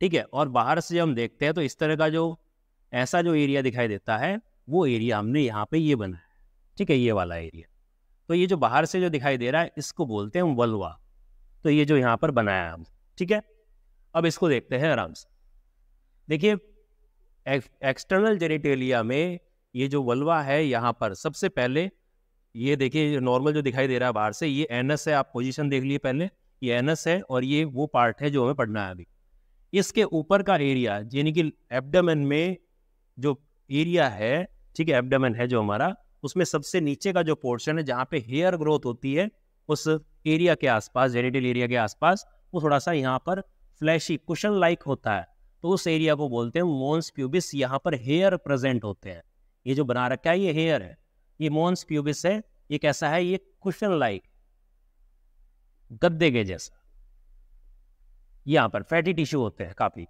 A: ठीक है और बाहर से जब हम देखते हैं तो इस तरह का जो ऐसा जो एरिया दिखाई देता है वो एरिया हमने यहाँ पे ये बनाया ठीक है ये वाला एरिया तो ये जो बाहर से जो दिखाई दे रहा है इसको बोलते हैं वलवा तो ये जो यहाँ पर बनाया हम ठीक है अब इसको देखते हैं आराम से देखिए एक्सटर्नल जेनिटेलिया में ये जो वलवा है यहाँ पर सबसे पहले ये देखिए नॉर्मल जो दिखाई दे रहा है बाहर से ये एनएस है आप पोजीशन देख लिए पहले ये एनएस है और ये वो पार्ट है जो हमें पढ़ना है अभी इसके ऊपर का एरिया यानी कि एबडमन में जो एरिया है ठीक है एबडमन है जो हमारा उसमें सबसे नीचे का जो पोर्शन है जहाँ पे हेयर ग्रोथ होती है उस एरिया के आसपास जेनेटल एरिया के आसपास वो थोड़ा सा यहाँ पर फ्लैशी कुशन लाइक होता है तो उस एरिया को बोलते हैं मोन्स प्यूबिस यहाँ पर हेयर प्रेजेंट होते हैं ये जो बना रखा है ये हेयर है ये मोन्स प्यूबिस है ये कैसा है ये कुशन लाइक गद्दे के जैसा यहाँ पर फैटी टिश्यू होते हैं काफ़ी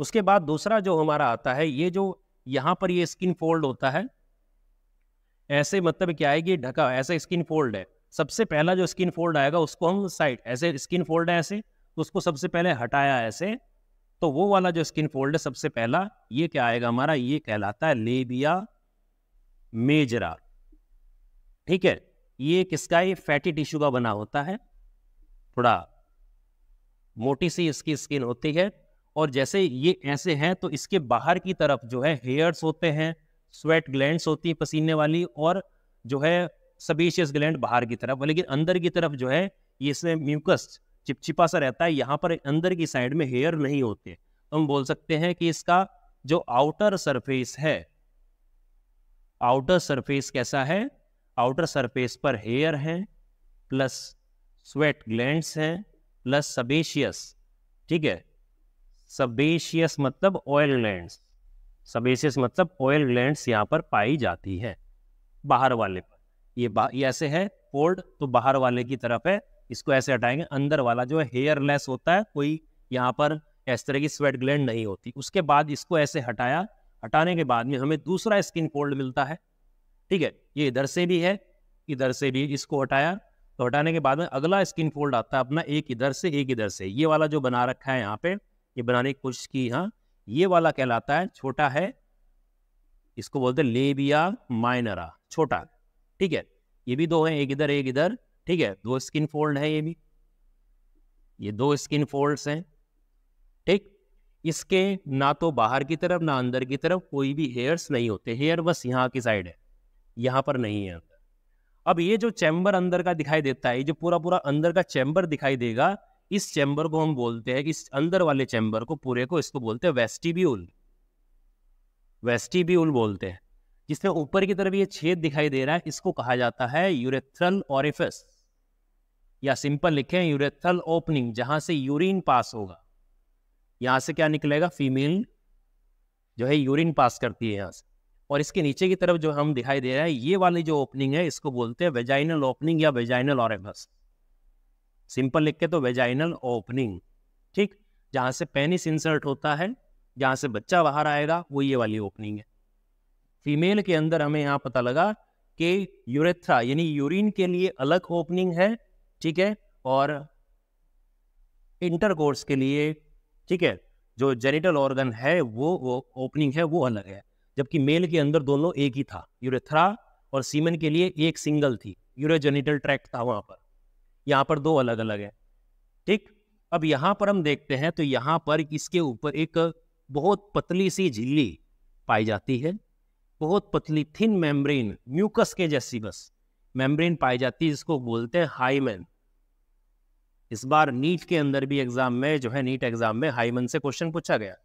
A: उसके बाद दूसरा जो हमारा आता है ये जो यहाँ पर ये स्किन फोल्ड होता है ऐसे मतलब क्या है कि ढका ऐसा स्किन फोल्ड है सबसे पहला जो स्किन फोल्ड आएगा उसको हम साइड ऐसे स्किन फोल्ड है ऐसे उसको सबसे पहले हटाया ऐसे तो वो वाला जो स्किन फोल्ड है सबसे पहला ये क्या आएगा हमारा ये कहलाता है लेबिया मेजरा ठीक है ये किसका ही फैटी टिश्यू का बना होता है थोड़ा मोटी सी इसकी स्किन होती है और जैसे ये ऐसे हैं तो इसके बाहर की तरफ जो है हेयर्स होते हैं स्वेट ग्लैंड्स होती है पसीने वाली और जो है सबीशियस ग्लैंड बाहर की तरफ लेकिन अंदर की तरफ जो है ये इसमें म्यूकस चिपचिपा सा रहता है यहाँ पर अंदर की साइड में हेयर नहीं होते हम बोल सकते हैं कि इसका जो आउटर सरफेस है आउटर सरफेस कैसा है आउटर सरफेस पर हेयर है प्लस स्वेट ग्लैंड्स हैं प्लस सबेशियस ठीक है सबेशियस मतलब ऑयल ग्लैंड्स सबेशियस मतलब ऑयल ग्लैंड्स यहाँ पर पाई जाती है बाहर वाले पर ये ये ऐसे है फोल्ड तो बाहर वाले की तरफ है इसको ऐसे हटाएंगे अंदर वाला जो है हेयरलेस होता है कोई यहाँ पर इस तरह की स्वेट ग्लैंड नहीं होती उसके बाद इसको ऐसे हटाया हटाने के बाद में हमें दूसरा स्किन फोल्ड मिलता है ठीक है ये इधर से भी है इधर से भी इसको हटाया तो हटाने के बाद में अगला स्किन फोल्ड आता है अपना एक इधर से एक इधर से ये वाला जो बना रखा है यहाँ पे ये बनाने की कोशिश की हाँ ये वाला कहलाता है छोटा है इसको बोलते हैं लेबिया माइनरा छोटा ठीक है ये भी दो है एक इधर एक इधर ठीक है दो स्किन फोल्ड है ये भी ये दो स्किन फोल्ड्स हैं ठीक इसके ना तो बाहर की तरफ ना अंदर की तरफ कोई भी हेयर्स नहीं होते हेयर बस यहाँ की साइड है यहाँ पर नहीं है अंदर अब ये जो चैम्बर अंदर का दिखाई देता है जो पूरा पूरा अंदर का चैम्बर दिखाई देगा इस चैम्बर को हम बोलते हैं इस अंदर वाले चैम्बर को पूरे को इसको बोलते हैं वेस्टिब्यूल वेस्टिब्यूल बोलते हैं जिसमें ऊपर की तरफ ये छेद दिखाई दे रहा है इसको कहा जाता है यूरेथ्रल ऑरिफिस या सिंपल लिखे यूरेथ्रल ओपनिंग जहां से यूरिन पास होगा यहाँ से क्या निकलेगा फीमेल जो है यूरिन पास करती है यहाँ से और इसके नीचे की तरफ जो हम दिखाई दे रहे हैं ये वाली जो ओपनिंग है इसको बोलते हैं वेजाइनल ओपनिंग या वेजाइनल ऑरेबस सिंपल लिख के तो वेजाइनल ओपनिंग ठीक जहाँ से पेनिस इंसर्ट होता है जहाँ से बच्चा बाहर आएगा वो ये वाली ओपनिंग है फीमेल के अंदर हमें यहाँ पता लगा कि यूरेथ्रा यानी यूरिन के लिए अलग ओपनिंग है ठीक है और इंटरकोर्स के लिए ठीक है जो जेनिटल ऑर्गन है वो वो ओपनिंग है वो अलग है जबकि मेल के अंदर दोनों एक ही था यूरेथ्रा और सीमन के लिए एक सिंगल थी यूरोजेनिटल ट्रैक था वहां पर यहाँ पर दो अलग अलग है ठीक अब यहाँ पर हम देखते हैं तो यहाँ पर इसके ऊपर एक बहुत पतली सी झिल्ली पाई जाती है बहुत पतली थिन मेम्ब्रेन म्यूकस के जैसी बस मेम्ब्रेन पाई जाती है जिसको बोलते हैं हाईमैन इस बार नीट के अंदर भी एग्जाम में जो है नीट एग्जाम में हाईमन से क्वेश्चन पूछा गया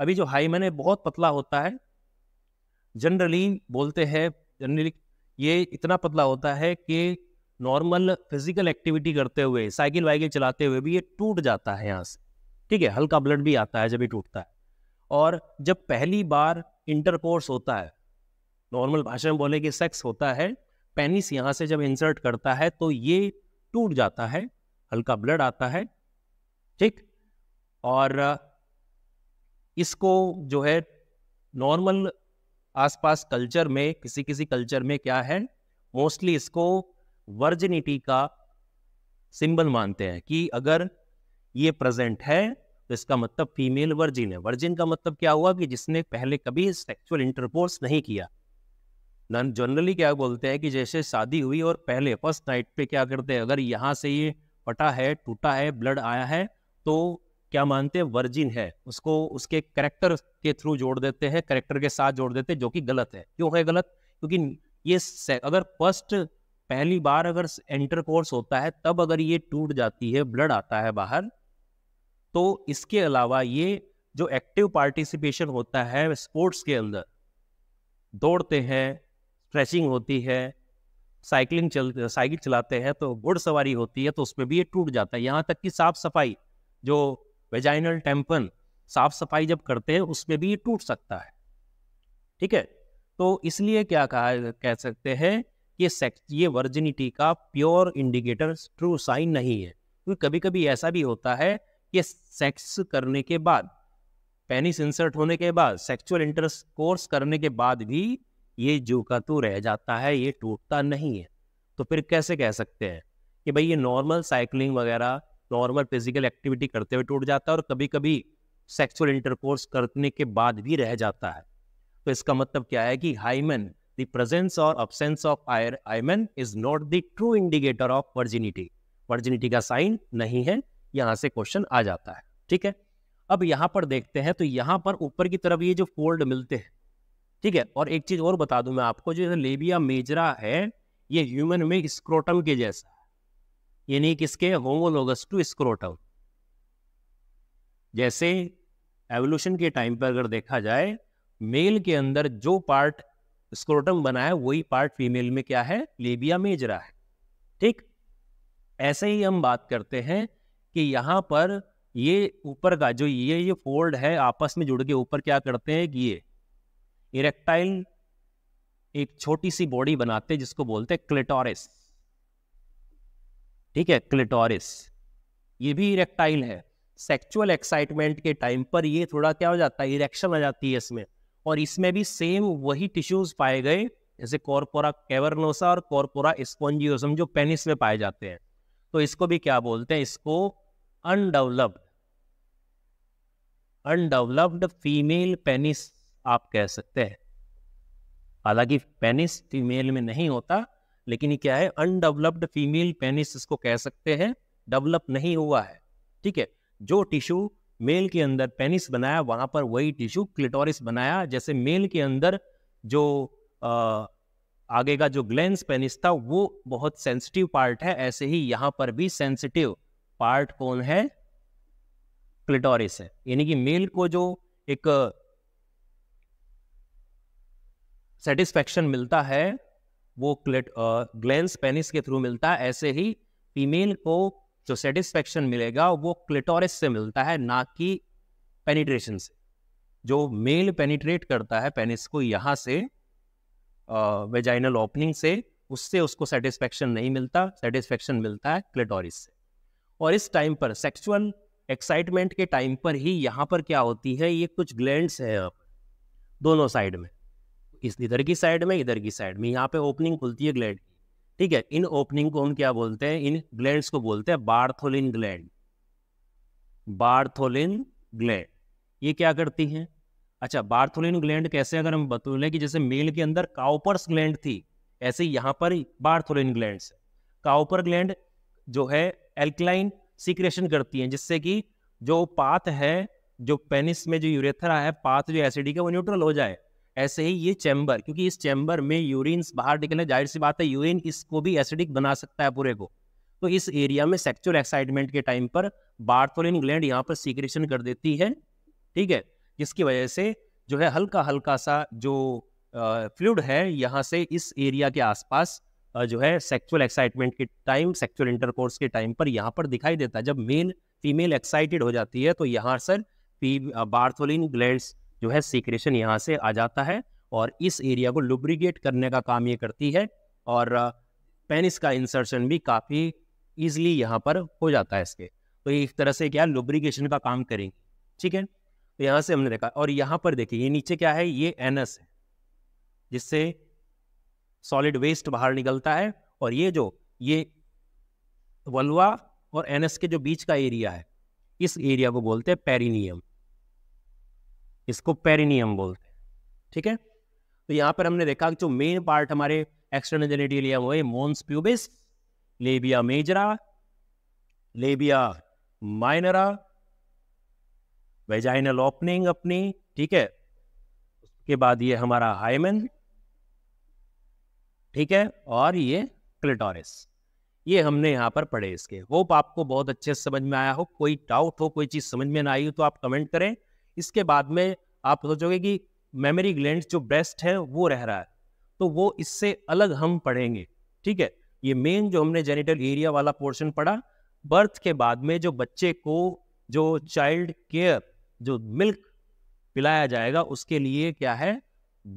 A: अभी जो हाईमन है बहुत पतला होता है जनरली बोलते हैं जनरली ये इतना पतला होता है कि नॉर्मल फिजिकल एक्टिविटी करते हुए साइकिल वाइकिल चलाते हुए भी ये टूट जाता है यहाँ से ठीक है हल्का ब्लड भी आता है जब ये टूटता है और जब पहली बार इंटरकोर्स होता है नॉर्मल भाषा में बोले कि सेक्स होता है पेनिस यहाँ से जब इंसर्ट करता है तो ये टूट जाता है हल्का ब्लड आता है ठीक और इसको जो है नॉर्मल आसपास कल्चर में किसी किसी कल्चर में क्या है मोस्टली इसको वर्जिनिटी का सिंबल मानते हैं कि अगर ये प्रेजेंट है तो इसका मतलब फीमेल वर्जिन है वर्जिन का मतलब क्या हुआ कि जिसने पहले कभी सेक्सुअल इंटरकोर्स नहीं किया जनरली क्या बोलते हैं कि जैसे शादी हुई और पहले फर्स्ट नाइट पे क्या करते हैं अगर यहाँ से ये फटा है टूटा है ब्लड आया है तो क्या मानते हैं वर्जिन है उसको उसके करेक्टर के थ्रू जोड़ देते हैं करेक्टर के साथ जोड़ देते हैं जो कि गलत है क्यों है गलत क्योंकि ये अगर फर्स्ट पहली बार अगर एंटर कोर्स होता है तब अगर ये टूट जाती है ब्लड आता है बाहर तो इसके अलावा ये जो एक्टिव पार्टिसिपेशन होता है स्पोर्ट्स के अंदर दौड़ते हैं स्ट्रेचिंग होती है साइकिलिंग चल साइकिल चलाते हैं तो घुड़सवारी होती है तो उसमें भी ये टूट जाता है यहाँ तक कि साफ सफाई जो वेजाइनल टेम्पन साफ सफाई जब करते हैं उसमें भी ये टूट सकता है ठीक है तो इसलिए क्या कहा कह सकते हैं कि सेक्स ये वर्जिनिटी का प्योर इंडिकेटर ट्रू साइन नहीं है क्योंकि तो कभी कभी ऐसा भी होता है कि सेक्स करने के बाद पेनिस इंसर्ट होने के बाद सेक्चुअल इंटरेस्ट कोर्स करने के बाद भी ये जो का तो रह जाता है ये टूटता नहीं है तो फिर कैसे कह सकते हैं कि भाई ये नॉर्मल साइकिलिंग वगैरह नॉर्मल फिजिकल एक्टिविटी करते हुए टूट जाता है और कभी कभी सेक्सुअल इंटरकोर्स करने के बाद भी रह जाता है तो इसका मतलब क्या है कि हाइमन द प्रेजेंस और अब्सेंस ऑफ आयर hymen is not the true indicator of virginity virginity का साइन नहीं है यहाँ से क्वेश्चन आ जाता है ठीक है अब यहाँ पर देखते हैं तो यहाँ पर ऊपर की तरफ ये जो फोल्ड मिलते हैं ठीक है और एक चीज और बता दूं मैं आपको जो लेबिया मेजरा है ये ह्यूमन में स्क्रोटम के जैसा यानी किसके होमोलोगस टू स्क्रोटम जैसे एवोल्यूशन के टाइम पर अगर देखा जाए मेल के अंदर जो पार्ट स्क्रोटम बना है वही पार्ट फीमेल में क्या है लेबिया मेजरा है ठीक ऐसे ही हम बात करते हैं कि यहां पर ये ऊपर का जो ये ये फोल्ड है आपस में जुड़ के ऊपर क्या करते हैं कि ये इरेक्टाइल एक छोटी सी बॉडी बनाते जिसको बोलते हैं क्लिटोरिस ठीक है क्लिटोरिस ये भी इरेक्टाइल है सेक्सुअल एक्साइटमेंट के टाइम पर ये थोड़ा क्या हो जाता है इरेक्शन आ जाती है इसमें और इसमें भी सेम वही टिश्यूज पाए गए जैसे कॉर्पोरा कैवरनोसा और कॉर्पोरा स्पॉन्जियोसम जो पेनिस में पाए जाते हैं तो इसको भी क्या बोलते हैं इसको अनडेवलप्ड अनडेवलप्ड फीमेल पेनिस आप कह सकते हैं हालांकि पेनिस फीमेल में नहीं होता लेकिन ये क्या है अनडेवलप्ड फीमेल पेनिस इसको कह सकते हैं डेवलप नहीं हुआ है ठीक है जो टिश्यू मेल के अंदर पेनिस बनाया वहां पर वही टिश्यू क्लिटोरिस बनाया जैसे मेल के अंदर जो आ, आगे का जो ग्लेंस पेनिस था वो बहुत सेंसिटिव पार्ट है ऐसे ही यहां पर भी सेंसिटिव पार्ट कौन है क्लिटोरिस है यानी कि मेल को जो एक सेटिस्फैक्शन मिलता है वो ग्लैंड पेनिस के थ्रू मिलता है ऐसे ही फीमेल को जो सेटिस्फेक्शन मिलेगा वो क्लिटोरिस से मिलता है ना कि पेनिट्रेशन से जो मेल पेनिट्रेट करता है पेनिस को यहाँ से वेजाइनल ओपनिंग से उससे उसको सेटिस्फैक्शन नहीं मिलता सेटिस्फैक्शन मिलता है क्लिटोरिस से और इस टाइम पर सेक्सुअल एक्साइटमेंट के टाइम पर ही यहाँ पर क्या होती है ये कुछ ग्लैंड्स हैं यहाँ दोनों साइड में इस इधर की साइड में इधर की साइड में यहाँ पे ओपनिंग खुलती है ग्लैंड की ठीक है इन ओपनिंग को हम क्या बोलते हैं इन ग्लैंड को बोलते हैं बार्थोलिन ग्लैंड बार्थोलिन ग्लैंड ये क्या करती हैं अच्छा बार्थोलिन ग्लैंड कैसे अगर हम बतूलें कि जैसे मेल के अंदर काउपर्स ग्लैंड थी ऐसे यहाँ पर बार्थोलिन ग्लैंड काउपर ग्लैंड जो है एल्कलाइन सीक्रेशन करती हैं जिससे कि जो पाथ है जो पेनिस में जो यूरेथरा है पाथ जो एसिडिक है वो न्यूट्रल हो जाए ऐसे ही ये चैम्बर क्योंकि इस चैम्बर में यूरिन बाहर निकले जाहिर सी बात है यूरिन इसको भी एसिडिक बना सकता है पूरे को तो इस एरिया में सेक्चुअल एक्साइटमेंट के टाइम पर बार्थोलिन ग्लैंड यहाँ पर सीक्रेशन कर देती है ठीक है जिसकी वजह से जो है हल्का हल्का सा जो फ्लूड है यहाँ से इस एरिया के आसपास जो है सेक्सुअल एक्साइटमेंट के टाइम सेक्सुअल इंटरकोर्स के टाइम पर यहाँ पर दिखाई देता है जब मेल फीमेल एक्साइटेड हो जाती है तो यहाँ सर बार्थोलिन ग्लैंड्स जो है सीक्रेशन यहाँ से आ जाता है और इस एरिया को लुब्रिकेट करने का काम ये करती है और पेनिस का इंसर्शन भी काफ़ी ईजिली यहाँ पर हो जाता है इसके तो एक तरह से क्या लुब्रिकेशन का काम करेंगे ठीक है तो यहाँ से हमने देखा और यहाँ पर देखिए ये नीचे क्या है ये एनस है जिससे सॉलिड वेस्ट बाहर निकलता है और ये जो ये वलवा और एनएस के जो बीच का एरिया है इस एरिया को बोलते हैं पेरिनियम इसको पेरिनियम बोलते हैं ठीक है तो यहाँ पर हमने देखा जो मेन पार्ट हमारे एक्सटर्नल हुआ है mons pubis labia majora labia minora vaginal opening अपनी ठीक है उसके बाद ये हमारा हाइमन ठीक है और ये क्लिटोरिस ये हमने यहाँ पर पढ़े इसके होप आपको बहुत अच्छे से समझ में आया हो कोई डाउट हो कोई चीज़ समझ में ना आई हो तो आप कमेंट करें इसके बाद में आप सोचोगे कि मेमोरी ग्लैंड जो ब्रेस्ट है वो रह रहा है तो वो इससे अलग हम पढ़ेंगे ठीक है ये मेन जो हमने जेनिटल एरिया वाला पोर्शन पढ़ा बर्थ के बाद में जो बच्चे को जो चाइल्ड केयर जो मिल्क पिलाया जाएगा उसके लिए क्या है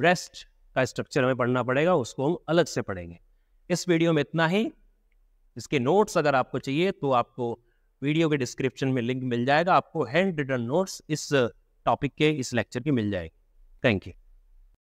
A: ब्रेस्ट का स्ट्रक्चर हमें पढ़ना पड़ेगा उसको हम अलग से पढ़ेंगे इस वीडियो में इतना ही इसके नोट्स अगर आपको चाहिए तो आपको वीडियो के डिस्क्रिप्शन में लिंक मिल जाएगा आपको हैंड रिटन नोट्स इस टॉपिक के इस लेक्चर की मिल जाएगी थैंक यू